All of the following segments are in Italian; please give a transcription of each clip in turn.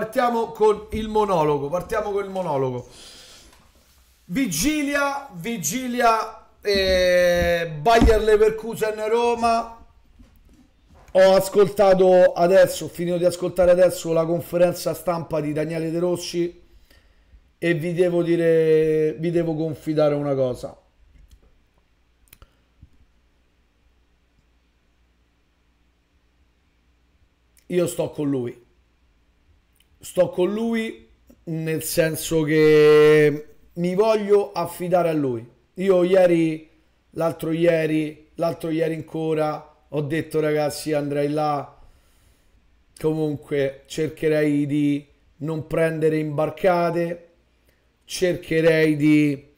partiamo con il monologo. Partiamo con il monologo. Vigilia, vigilia, eh, Bayer Leverkusen Roma. Ho ascoltato adesso, ho finito di ascoltare adesso la conferenza stampa di Daniele De Rossi e vi devo dire, vi devo confidare una cosa. Io sto con lui sto con lui nel senso che mi voglio affidare a lui. Io ieri, l'altro ieri, l'altro ieri ancora, ho detto ragazzi andrei là, comunque cercherei di non prendere imbarcate, cercherei di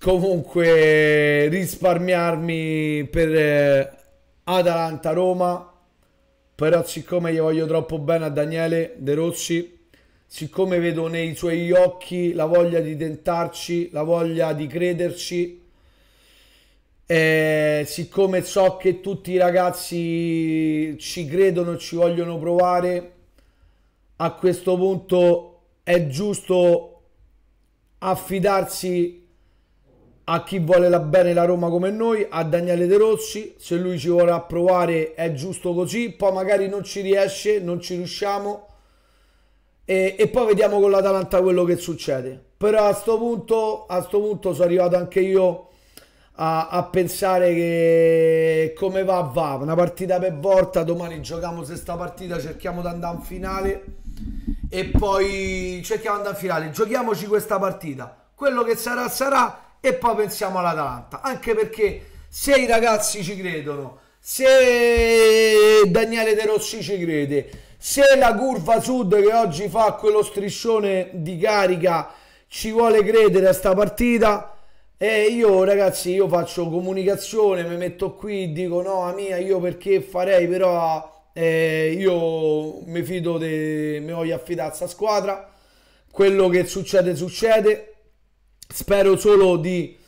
comunque risparmiarmi per eh, Atalanta-Roma però siccome gli voglio troppo bene a Daniele De Rossi, siccome vedo nei suoi occhi la voglia di tentarci, la voglia di crederci, eh, siccome so che tutti i ragazzi ci credono, ci vogliono provare, a questo punto è giusto affidarsi a chi vuole la bene la Roma come noi, a Daniele De Rossi, se lui ci vorrà provare è giusto così, poi magari non ci riesce, non ci riusciamo e, e poi vediamo con l'Atalanta quello che succede. Però a sto punto, a sto punto sono arrivato anche io a, a, pensare che come va va, una partita per volta, domani giochiamo sesta partita, cerchiamo di andare in finale e poi cerchiamo di andare in finale, giochiamoci questa partita, quello che sarà sarà e poi pensiamo all'Atalanta, anche perché se i ragazzi ci credono, se Daniele De Rossi ci crede, se la curva sud che oggi fa quello striscione di carica ci vuole credere a sta partita, e io ragazzi io faccio comunicazione, mi metto qui, dico no a mia, io perché farei però eh, io mi fido, mi voglio affidare a sta squadra, quello che succede succede, Spero solo di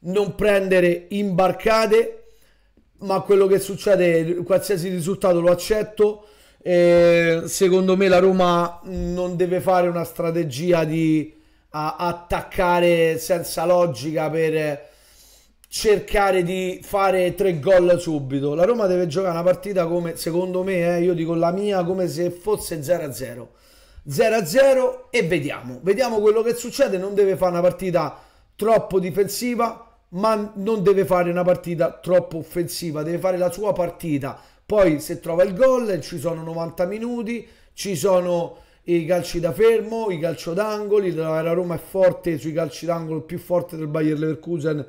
non prendere imbarcate, ma quello che succede, qualsiasi risultato lo accetto. E secondo me la Roma non deve fare una strategia di attaccare senza logica per cercare di fare tre gol subito. La Roma deve giocare una partita come, secondo me, eh, io dico la mia, come se fosse 0-0. 0-0 e vediamo. Vediamo quello che succede. Non deve fare una partita troppo difensiva, ma non deve fare una partita troppo offensiva. Deve fare la sua partita. Poi se trova il gol ci sono 90 minuti, ci sono i calci da fermo, i calcio d'angoli. La Roma è forte sui calci d'angolo, più forte del Bayer Leverkusen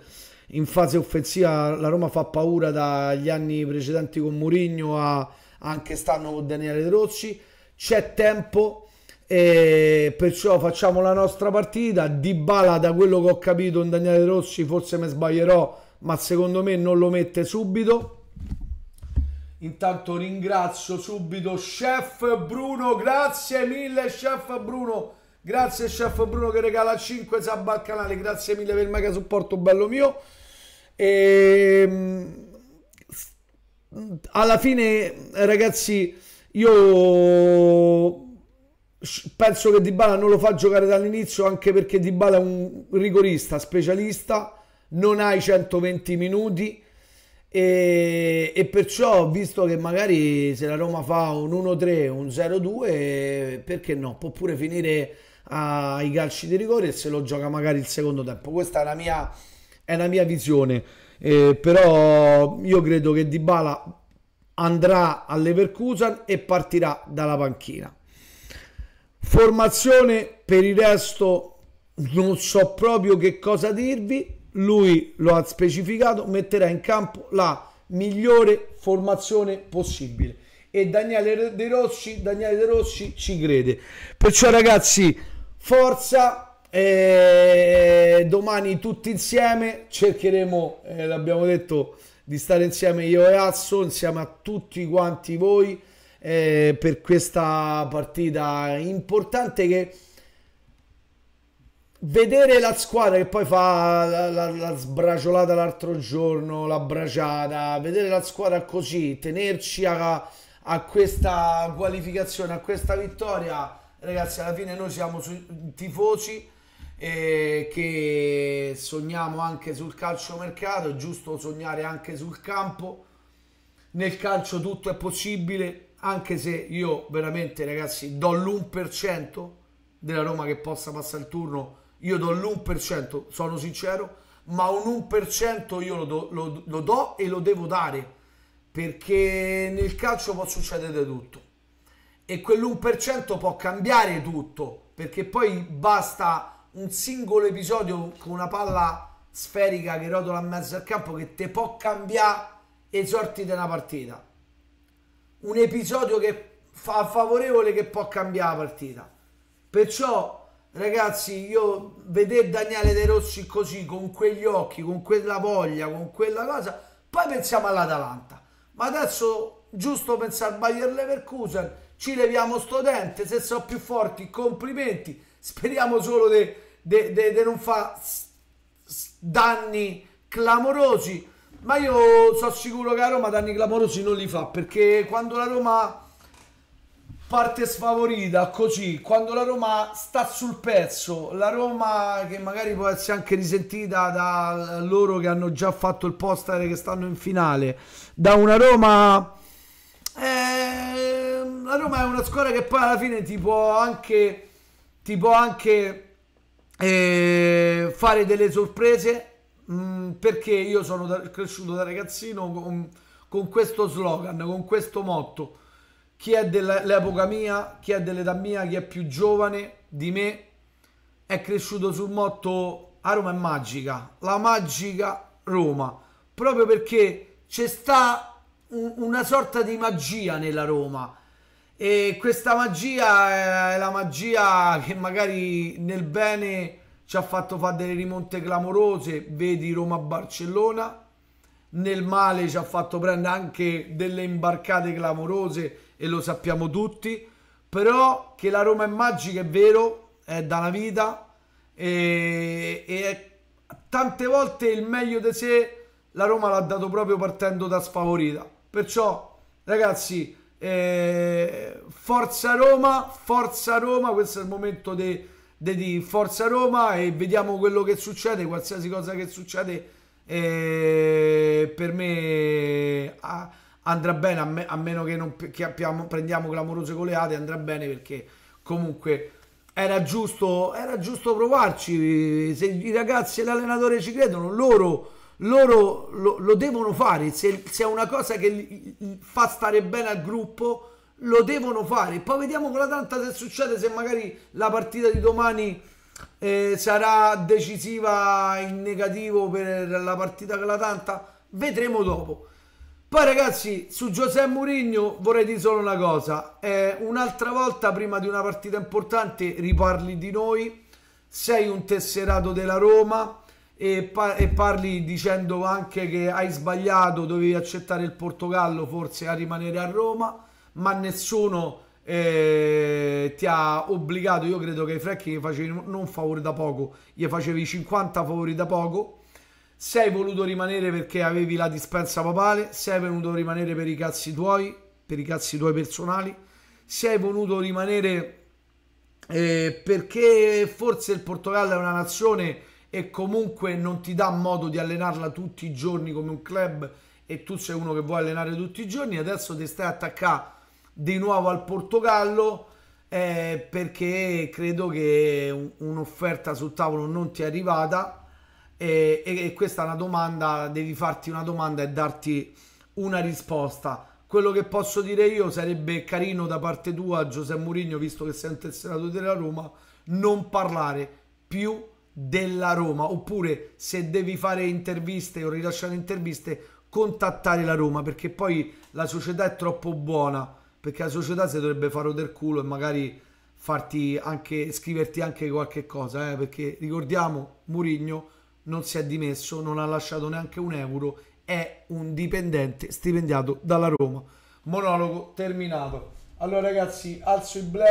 in fase offensiva. La Roma fa paura dagli anni precedenti con Murigno a anche stanno con Daniele De Rossi. C'è tempo e perciò facciamo la nostra partita Di Bala da quello che ho capito in Daniele Rossi forse mi sbaglierò ma secondo me non lo mette subito intanto ringrazio subito chef Bruno grazie mille chef Bruno grazie chef Bruno che regala 5 sub al canale grazie mille per il mega supporto bello mio e ehm, alla fine ragazzi io penso che Dybala non lo fa giocare dall'inizio anche perché Dybala è un rigorista, specialista, non ha i 120 minuti e, e perciò visto che magari se la Roma fa un 1-3, un 0-2, perché no? Può pure finire ai calci di rigore e se lo gioca magari il secondo tempo. Questa è la mia, è la mia visione, eh, però io credo che Dybala andrà all'Everkusen e partirà dalla panchina. Formazione per il resto non so proprio che cosa dirvi, lui lo ha specificato, metterà in campo la migliore formazione possibile e Daniele De Rossi, Daniele De Rossi ci crede. Perciò ragazzi, forza, eh, domani tutti insieme cercheremo, eh, l'abbiamo detto, di stare insieme io e Azzo, insieme a tutti quanti voi eh, per questa partita importante che vedere la squadra che poi fa la, la, la sbraciolata l'altro giorno, la braciata, vedere la squadra così, tenerci a, a, questa qualificazione, a questa vittoria, ragazzi, alla fine noi siamo tifosi eh, che sogniamo anche sul calcio mercato, è giusto sognare anche sul campo. Nel calcio tutto è possibile, anche se io veramente ragazzi do l'1% della Roma che possa passare il turno, io do l'1%, sono sincero, ma un 1% io lo do, lo, lo do e lo devo dare, perché nel calcio può succedere tutto e quell'1% può cambiare tutto, perché poi basta un singolo episodio con una palla sferica che rotola a mezzo al campo che te può cambiare i sorti della partita un episodio che fa favorevole che può cambiare la partita. Perciò, ragazzi, io vedere Daniele De Rossi così, con quegli occhi, con quella voglia, con quella cosa, poi pensiamo all'Atalanta. Ma adesso, giusto pensare a Bayer Leverkusen, ci leviamo sto dente, se sono più forti, complimenti. Speriamo solo di non fare danni clamorosi ma io sono sicuro che la Roma danni clamorosi non li fa perché quando la Roma parte sfavorita così, quando la Roma sta sul pezzo, la Roma che magari può essere anche risentita da loro che hanno già fatto il postare che stanno in finale, da una Roma... Eh, la Roma è una squadra che poi alla fine ti può anche, ti può anche eh, fare delle sorprese Mm, perché io sono da, cresciuto da ragazzino con, con, questo slogan, con questo motto. Chi è dell'epoca mia, chi è dell'età mia, chi è più giovane di me, è cresciuto sul motto a Roma è magica, la magica Roma, proprio perché c'è sta un, una sorta di magia nella Roma. E questa magia è la magia che magari nel bene ci ha fatto fare delle rimonte clamorose, vedi Roma-Barcellona, nel male ci ha fatto prendere anche delle imbarcate clamorose e lo sappiamo tutti, però che la Roma è magica è vero, è dalla vita e, e tante volte il meglio di sé la Roma l'ha dato proprio partendo da sfavorita, perciò ragazzi eh, forza Roma, forza Roma, questo è il momento dei di Forza Roma e vediamo quello che succede, qualsiasi cosa che succede eh, per me ah, andrà bene, a, me, a, meno che non che abbiamo, prendiamo clamorose coleate andrà bene perché comunque era giusto, era giusto provarci, se i ragazzi e l'allenatore ci credono, loro, loro lo, lo, devono fare, se, se è una cosa che fa stare bene al gruppo lo devono fare. Poi vediamo con la tanta se succede, se magari la partita di domani eh, sarà decisiva in negativo per la partita con la tanta. Vedremo dopo. Poi ragazzi, su Giuseppe Mourinho vorrei dire solo una cosa. Eh, un'altra volta, prima di una partita importante, riparli di noi. Sei un tesserato della Roma e, parli dicendo anche che hai sbagliato, dovevi accettare il Portogallo forse a rimanere a Roma ma nessuno eh, ti ha obbligato. Io credo che ai Frecchi gli facevi non favori da poco, gli facevi 50 favori da poco. Sei voluto rimanere perché avevi la dispensa papale, sei venuto a rimanere per i cazzi tuoi, per i cazzi tuoi personali, sei voluto rimanere eh, perché forse il Portogallo è una nazione e comunque non ti dà modo di allenarla tutti i giorni come un club e tu sei uno che vuoi allenare tutti i giorni adesso ti stai attaccando di nuovo al Portogallo eh, perché credo che un'offerta sul tavolo non ti è arrivata e, e questa è una domanda, devi farti una domanda e darti una risposta. Quello che posso dire io sarebbe carino da parte tua, Giuseppe Mourinho, visto che sei un tesserato della Roma, non parlare più della Roma, oppure se devi fare interviste o rilasciare interviste, contattare la Roma, perché poi la società è troppo buona perché la società si dovrebbe fare del culo e magari farti anche scriverti anche qualche cosa eh? perché ricordiamo Murigno non si è dimesso non ha lasciato neanche un euro è un dipendente stipendiato dalla Roma monologo terminato allora ragazzi alzo il black